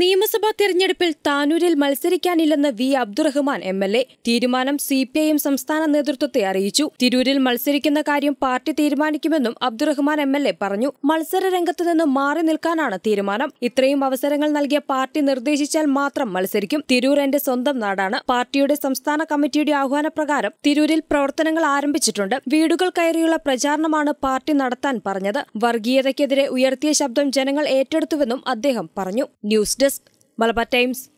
നിയമസഭാ തെരഞ്ഞെടുപ്പിൽ താനൂരിൽ മത്സരിക്കാനില്ലെന്ന് V Abdurahman M L A തീരുമാനം സി പി ഐ എം സംസ്ഥാന നേതൃത്വത്തെ അറിയിച്ചു തിരൂരിൽ മത്സരിക്കുന്ന കാര്യം പാർട്ടി തീരുമാനിക്കുമെന്നും അബ്ദുറഹ്മാൻ എം എൽ എ പറഞ്ഞു മത്സര രംഗത്ത് നിന്നും മാറി നിൽക്കാനാണ് തീരുമാനം ഇത്രയും അവസരങ്ങൾ നൽകിയ പാർട്ടി നിർദ്ദേശിച്ചാൽ മാത്രം മത്സരിക്കും തിരൂർ എന്റെ സ്വന്തം നാടാണ് പാർട്ടിയുടെ സംസ്ഥാന കമ്മിറ്റിയുടെ ആഹ്വാനപ്രകാരം തിരൂരിൽ പ്രവർത്തനങ്ങൾ ആരംഭിച്ചിട്ടുണ്ട് വീടുകൾ കയറിയുള്ള പ്രചാരണമാണ് പാർട്ടി നടത്താൻ പറഞ്ഞത് വർഗീയതയ്ക്കെതിരെ ഉയർത്തിയ ശബ്ദം ജനങ്ങൾ ഏറ്റെടുത്തുവെന്നും അദ്ദേഹം പറഞ്ഞു ന്യൂസ് Malabar Times